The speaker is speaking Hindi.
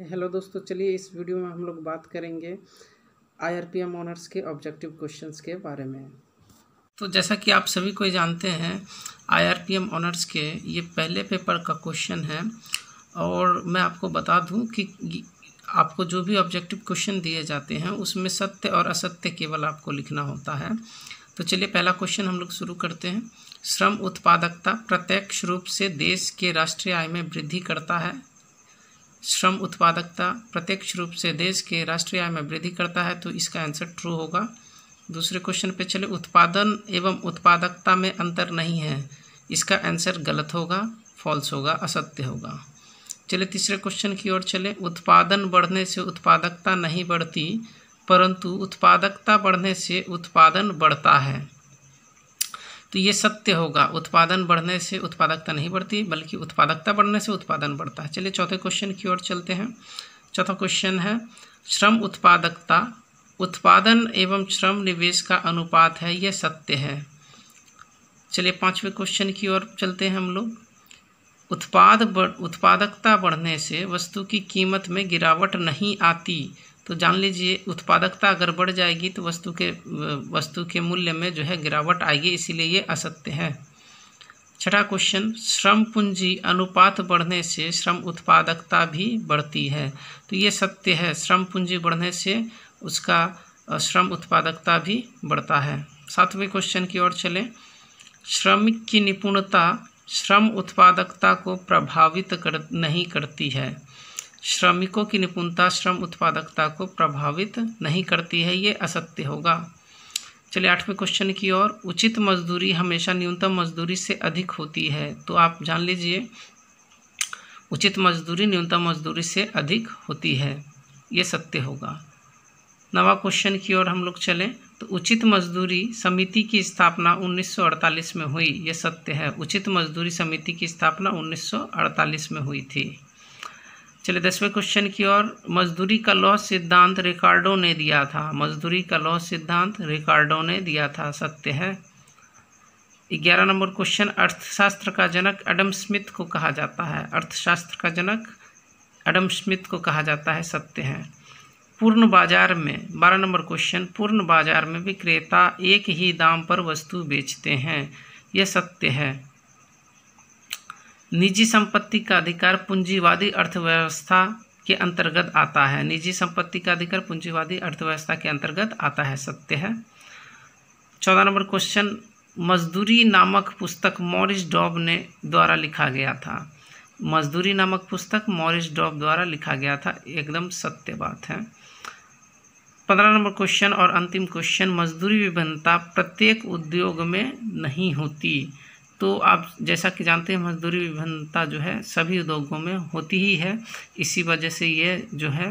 हेलो दोस्तों चलिए इस वीडियो में हम लोग बात करेंगे I R P M honours के ऑब्जेक्टिव क्वेश्चंस के बारे में तो जैसा कि आप सभी को जानते हैं I R P M honours के ये पहले पेपर का क्वेश्चन है और मैं आपको बता दूं कि आपको जो भी ऑब्जेक्टिव क्वेश्चन दिए जाते हैं उसमें सत्य और असत्य केवल आपको लिखना होता है तो चलिए पहला क्वेश्चन हम लोग शुरू करते हैं श्रम उत्पादकता प्रत्यक्ष रूप से देश के राष्ट्रीय आय में वृद्धि करता है श्रम उत्पादकता प्रत्यक्ष रूप से देश के राष्ट्रीय आय में वृद्धि करता है तो इसका आंसर ट्रू होगा दूसरे क्वेश्चन पे चले उत्पादन एवं उत्पादकता में अंतर नहीं है इसका आंसर गलत होगा फॉल्स होगा असत्य होगा चले तीसरे क्वेश्चन की ओर चले उत्पादन बढ़ने से उत्पादकता नहीं बढ़ती परंतु उत्पादकता बढ़ने से उत्पादन बढ़ता है तो ये सत्य होगा उत्पादन बढ़ने से उत्पादकता नहीं बढ़ती बल्कि उत्पादकता बढ़ने से उत्पादन बढ़ता है चलिए चौथे क्वेश्चन की ओर चलते हैं चौथा क्वेश्चन है श्रम उत्पादकता उत्पादन एवं श्रम निवेश का अनुपात है यह सत्य है चलिए पाँचवें क्वेश्चन की ओर चलते हैं हम लोग उत्पाद बढ़ उत्पादकता बढ़ने से वस्तु की कीमत में गिरावट नहीं आती तो जान लीजिए उत्पादकता अगर बढ़ जाएगी तो वस्तु के वस्तु के मूल्य में जो है गिरावट आएगी इसीलिए ये असत्य है छठा क्वेश्चन श्रम पूंजी अनुपात बढ़ने से श्रम उत्पादकता भी बढ़ती है तो ये सत्य है श्रम पूंजी बढ़ने से उसका श्रम उत्पादकता भी बढ़ता है सातवें क्वेश्चन की ओर चलें श्रमिक की निपुणता श्रम उत्पादकता को प्रभावित कर नहीं करती है श्रमिकों की निपुणता श्रम उत्पादकता को प्रभावित नहीं करती है ये असत्य होगा चलिए आठवें क्वेश्चन की ओर उचित मजदूरी हमेशा न्यूनतम मजदूरी से अधिक होती है तो आप जान लीजिए उचित मजदूरी न्यूनतम मजदूरी से अधिक होती है ये सत्य होगा नवा क्वेश्चन की ओर हम लोग चलें तो उचित मजदूरी समिति की स्थापना 1948 में हुई ये सत्य है उचित मजदूरी समिति की स्थापना 1948 में हुई थी चलिए दसवें क्वेश्चन की ओर मजदूरी का लौह सिद्धांत रिकार्डो ने दिया था मजदूरी का लौह सिद्धांत रिकार्डो ने दिया था सत्य है ग्यारह नंबर क्वेश्चन अर्थशास्त्र का जनक एडम स्मिथ को कहा जाता है अर्थशास्त्र का जनक एडम स्मिथ को कहा जाता है सत्य है पूर्ण बाजार में बारह नंबर क्वेश्चन पूर्ण बाजार में विक्रेता एक ही दाम पर वस्तु बेचते हैं यह सत्य है निजी संपत्ति का अधिकार पूंजीवादी अर्थव्यवस्था के अंतर्गत आता है निजी संपत्ति का अधिकार पूंजीवादी अर्थव्यवस्था के अंतर्गत आता है सत्य है चौदह नंबर क्वेश्चन मजदूरी नामक पुस्तक मॉरिस डॉब ने द्वारा लिखा गया था मजदूरी नामक पुस्तक मॉरिस डॉब द्वारा लिखा गया था एकदम सत्य बात है पंद्रह नंबर क्वेश्चन और अंतिम क्वेश्चन मजदूरी विभिन्नता प्रत्येक उद्योग में नहीं होती तो आप जैसा कि जानते हैं मजदूरी विभिन्नता जो है सभी उद्योगों में होती ही है इसी वजह से ये जो है